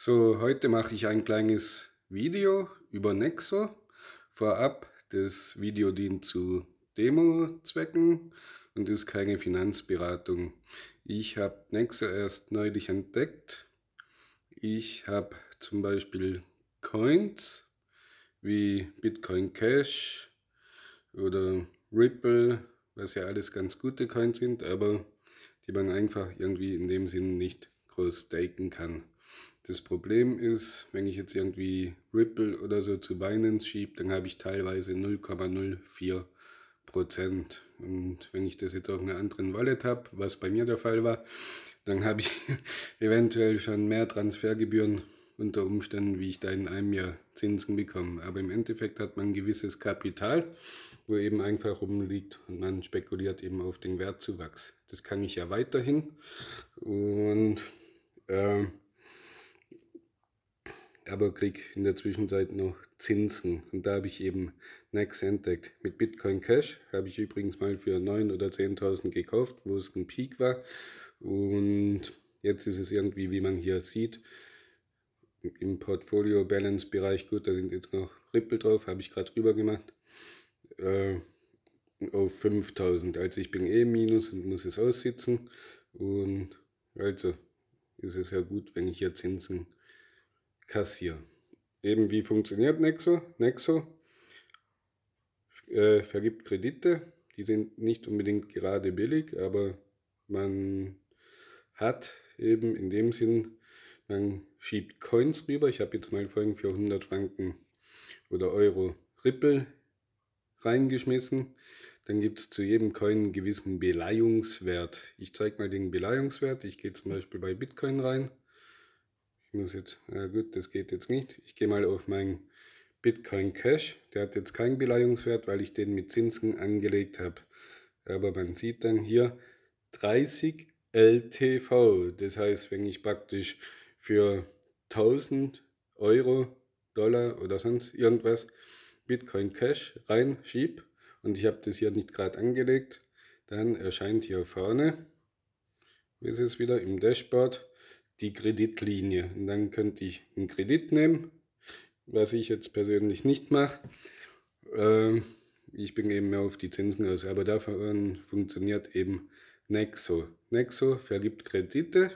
So, heute mache ich ein kleines Video über Nexo. Vorab, das Video dient zu Demo-Zwecken und ist keine Finanzberatung. Ich habe Nexo erst neulich entdeckt. Ich habe zum Beispiel Coins wie Bitcoin Cash oder Ripple, was ja alles ganz gute Coins sind, aber die man einfach irgendwie in dem Sinn nicht groß staken kann. Das Problem ist, wenn ich jetzt irgendwie Ripple oder so zu Binance schiebe, dann habe ich teilweise 0,04 Prozent. Und wenn ich das jetzt auf einer anderen Wallet habe, was bei mir der Fall war, dann habe ich eventuell schon mehr Transfergebühren unter Umständen, wie ich da in einem Jahr Zinsen bekomme. Aber im Endeffekt hat man ein gewisses Kapital, wo eben einfach rumliegt und man spekuliert eben auf den Wertzuwachs. Das kann ich ja weiterhin. Und äh, aber kriege in der Zwischenzeit noch Zinsen. Und da habe ich eben Next entdeckt. Mit Bitcoin Cash habe ich übrigens mal für 9.000 oder 10.000 gekauft, wo es ein Peak war. Und jetzt ist es irgendwie, wie man hier sieht, im Portfolio Balance Bereich gut. Da sind jetzt noch Ripple drauf, habe ich gerade rüber gemacht. Äh, auf 5000. Also ich bin eh minus und muss es aussitzen. Und also ist es ja gut, wenn ich hier Zinsen Kassier. Eben wie funktioniert Nexo? Nexo äh, vergibt Kredite, die sind nicht unbedingt gerade billig, aber man hat eben in dem Sinn, man schiebt Coins rüber. Ich habe jetzt mal vorhin für 100 Franken oder Euro Ripple reingeschmissen. Dann gibt es zu jedem Coin einen gewissen Beleihungswert. Ich zeige mal den Beleihungswert. Ich gehe zum Beispiel bei Bitcoin rein. Ich muss jetzt, na gut, das geht jetzt nicht. Ich gehe mal auf meinen Bitcoin Cash. Der hat jetzt keinen Beleihungswert, weil ich den mit Zinsen angelegt habe. Aber man sieht dann hier 30 LTV. Das heißt, wenn ich praktisch für 1000 Euro, Dollar oder sonst irgendwas Bitcoin Cash reinschiebe und ich habe das hier nicht gerade angelegt, dann erscheint hier vorne, wie ist es wieder im Dashboard, die Kreditlinie. Und dann könnte ich einen Kredit nehmen, was ich jetzt persönlich nicht mache. Ähm, ich bin eben mehr auf die Zinsen aus, aber davon funktioniert eben Nexo. Nexo vergibt Kredite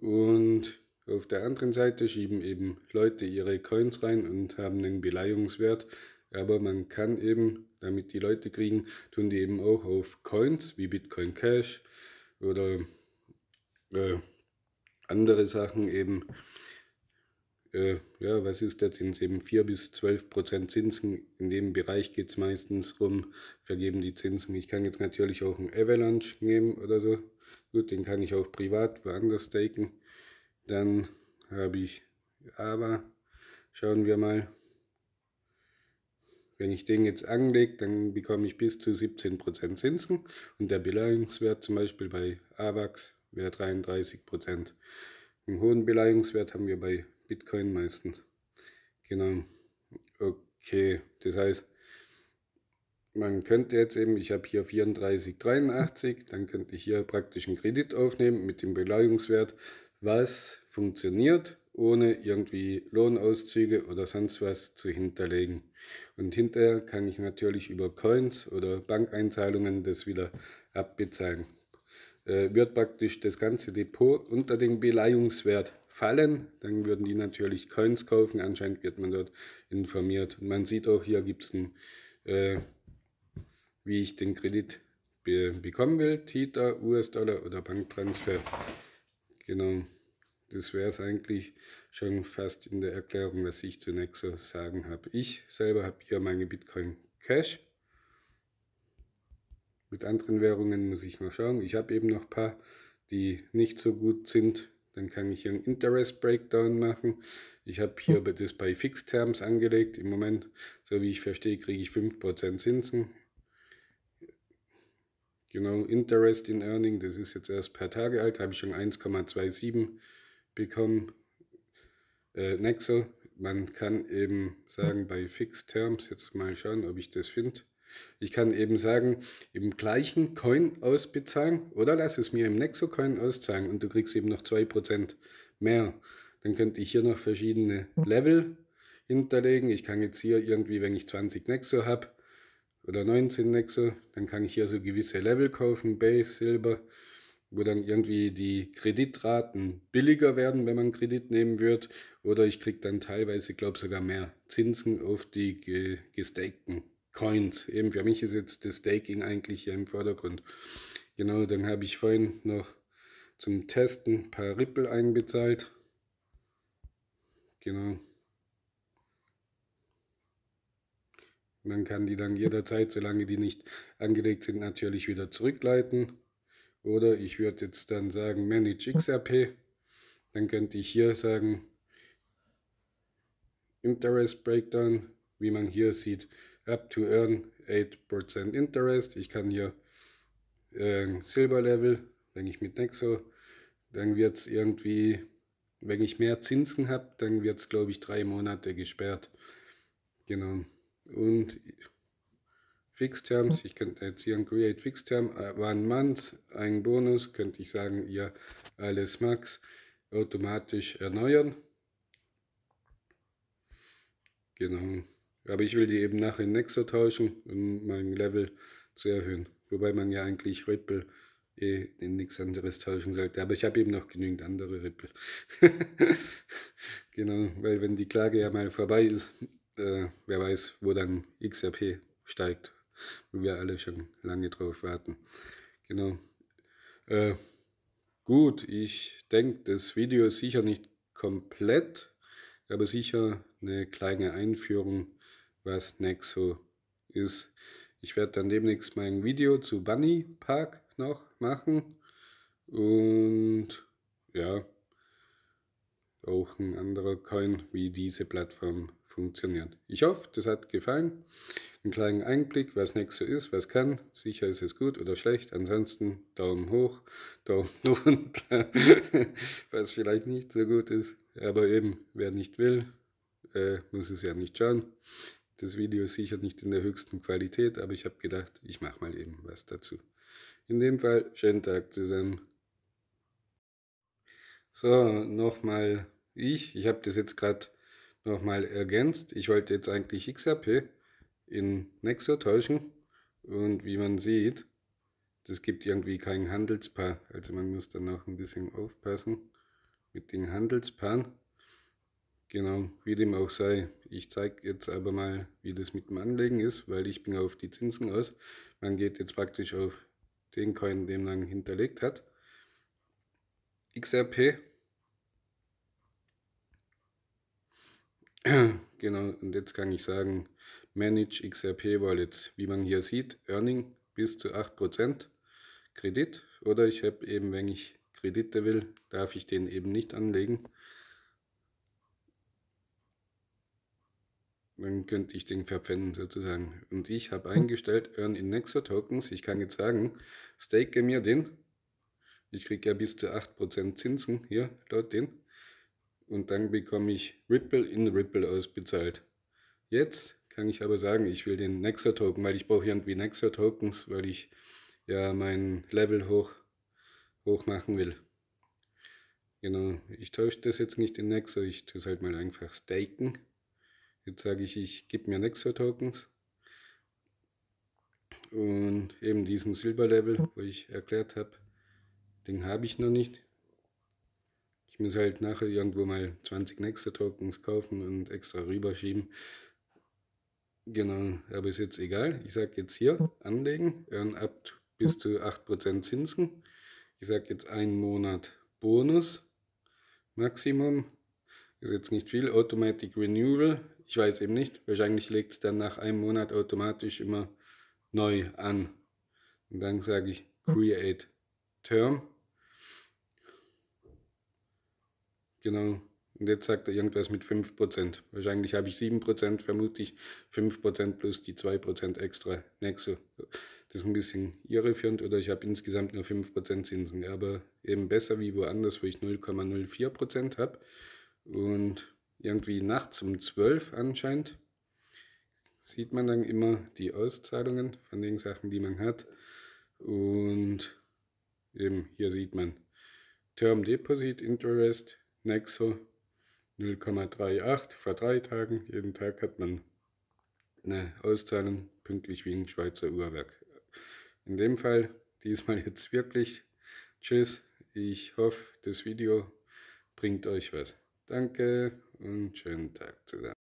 und auf der anderen Seite schieben eben Leute ihre Coins rein und haben einen Beleihungswert. Aber man kann eben, damit die Leute kriegen, tun die eben auch auf Coins wie Bitcoin Cash oder äh, andere Sachen eben, äh, ja, was ist der Zins? eben 4 bis 12 Prozent Zinsen. In dem Bereich geht es meistens rum, vergeben die Zinsen. Ich kann jetzt natürlich auch einen Avalanche nehmen oder so. Gut, den kann ich auch privat woanders staken. Dann habe ich aber, schauen wir mal. Wenn ich den jetzt anlege, dann bekomme ich bis zu 17% Zinsen und der Beleihungswert zum Beispiel bei AVAX wäre 33 Prozent. Einen hohen Beleihungswert haben wir bei Bitcoin meistens. Genau. Okay, das heißt, man könnte jetzt eben, ich habe hier 34,83, dann könnte ich hier praktisch einen Kredit aufnehmen mit dem Beleihungswert, was funktioniert, ohne irgendwie Lohnauszüge oder sonst was zu hinterlegen. Und hinterher kann ich natürlich über Coins oder Bankeinzahlungen das wieder abbezahlen. Äh, wird praktisch das ganze Depot unter den Beleihungswert fallen, dann würden die natürlich Coins kaufen. Anscheinend wird man dort informiert. Und man sieht auch, hier gibt es ein, äh, wie ich den Kredit be bekommen will, Tita, US-Dollar oder Banktransfer. Genau, das wäre es eigentlich schon fast in der Erklärung, was ich zunächst so sagen habe. Ich selber habe hier meine Bitcoin Cash. Mit anderen Währungen muss ich mal schauen. Ich habe eben noch ein paar, die nicht so gut sind. Dann kann ich hier einen Interest Breakdown machen. Ich habe hier mhm. das bei Fixed Terms angelegt. Im Moment, so wie ich verstehe, kriege ich 5% Zinsen. Genau, Interest in Earning, das ist jetzt erst per Tage alt, habe ich schon 1,27 bekommen. Äh, Nexo, man kann eben sagen, hm. bei Fixed Terms, jetzt mal schauen, ob ich das finde. Ich kann eben sagen, im gleichen Coin ausbezahlen oder lass es mir im Nexo Coin auszahlen und du kriegst eben noch 2% mehr. Dann könnte ich hier noch verschiedene Level hinterlegen. Ich kann jetzt hier irgendwie, wenn ich 20 Nexo habe oder 19 Nexo, dann kann ich hier so gewisse Level kaufen, Base, Silber, wo dann irgendwie die Kreditraten billiger werden, wenn man Kredit nehmen wird. Oder ich kriege dann teilweise, glaube sogar mehr Zinsen auf die gestakten Coins. Eben für mich ist jetzt das Staking eigentlich hier im Vordergrund. Genau, dann habe ich vorhin noch zum Testen ein paar Ripple einbezahlt. Genau. Man kann die dann jederzeit, solange die nicht angelegt sind, natürlich wieder zurückleiten. Oder ich würde jetzt dann sagen Manage XRP. Dann könnte ich hier sagen Interest Breakdown, wie man hier sieht, up to earn 8% interest. Ich kann hier äh, Silver Level, wenn ich mit Nexo, dann wird es irgendwie, wenn ich mehr Zinsen habe, dann wird es glaube ich drei Monate gesperrt. Genau. Und Fixed Terms, ich könnte jetzt hier ein Create Fixed Term, äh, one month, ein Bonus, könnte ich sagen, ja, alles Max automatisch erneuern. Genau. Aber ich will die eben nachher in Nexo tauschen, um mein Level zu erhöhen. Wobei man ja eigentlich Red eh in nichts anderes tauschen sollte. Aber ich habe eben noch genügend andere Red genau, weil wenn die Klage ja mal vorbei ist, äh, wer weiß, wo dann XRP steigt. Wo wir alle schon lange drauf warten. Genau. Äh, gut, ich denke, das Video ist sicher nicht komplett, aber sicher eine kleine Einführung was Nexo ist. Ich werde dann demnächst mein Video zu Bunny Park noch machen und ja, auch ein anderer Coin, wie diese Plattform funktioniert. Ich hoffe, das hat gefallen. Einen kleinen Einblick, was Nexo ist, was kann. Sicher ist es gut oder schlecht. Ansonsten Daumen hoch, Daumen runter, was vielleicht nicht so gut ist. Aber eben, wer nicht will, äh, muss es ja nicht schauen. Das Video ist sicher nicht in der höchsten Qualität, aber ich habe gedacht, ich mache mal eben was dazu. In dem Fall, schönen Tag zusammen. So, nochmal ich. Ich habe das jetzt gerade nochmal ergänzt. Ich wollte jetzt eigentlich XRP in Nexo tauschen. Und wie man sieht, das gibt irgendwie kein Handelspaar. Also man muss dann noch ein bisschen aufpassen mit den Handelspaaren. Genau, wie dem auch sei. Ich zeige jetzt aber mal, wie das mit dem Anlegen ist, weil ich bin auf die Zinsen aus. Man geht jetzt praktisch auf den Coin, den man hinterlegt hat. XRP. Genau, und jetzt kann ich sagen, Manage XRP Wallets. Wie man hier sieht, Earning bis zu 8% Kredit. Oder ich habe eben, wenn ich Kredite will, darf ich den eben nicht anlegen. dann könnte ich den verpfänden sozusagen. Und ich habe hm. eingestellt Earn in Innexa Tokens. Ich kann jetzt sagen, stake mir den. Ich kriege ja bis zu 8% Zinsen hier laut den. Und dann bekomme ich Ripple in Ripple ausbezahlt. Jetzt kann ich aber sagen, ich will den Nexa Token, weil ich brauche irgendwie Nexa Tokens, weil ich ja mein Level hoch, hoch machen will. Genau, ich tausche das jetzt nicht in Nexa, ich tue es halt mal einfach staken. Jetzt sage ich, ich gebe mir nichts für Tokens. Und eben diesen Silberlevel, wo ich erklärt habe, den habe ich noch nicht. Ich muss halt nachher irgendwo mal 20 Nexter Tokens kaufen und extra rüberschieben. Genau, aber ist jetzt egal. Ich sage jetzt hier, anlegen, earn ab bis zu 8% Zinsen. Ich sage jetzt einen Monat Bonus, Maximum, ist jetzt nicht viel, Automatic Renewal, ich weiß eben nicht. Wahrscheinlich legt es dann nach einem Monat automatisch immer neu an. Und dann sage ich hm. Create Term. Genau. Und jetzt sagt er irgendwas mit 5%. Wahrscheinlich habe ich 7%, vermute ich 5% plus die 2% extra Nexo. Das ist ein bisschen irreführend oder ich habe insgesamt nur 5% Zinsen. Aber eben besser wie woanders, wo ich 0,04% habe. Und irgendwie nachts um 12 anscheinend, sieht man dann immer die Auszahlungen von den Sachen, die man hat. Und eben hier sieht man Term Deposit Interest, Nexo 0,38 vor drei Tagen. Jeden Tag hat man eine Auszahlung pünktlich wie ein Schweizer Uhrwerk. In dem Fall diesmal jetzt wirklich. Tschüss. Ich hoffe, das Video bringt euch was. Danke. and chin tack to them.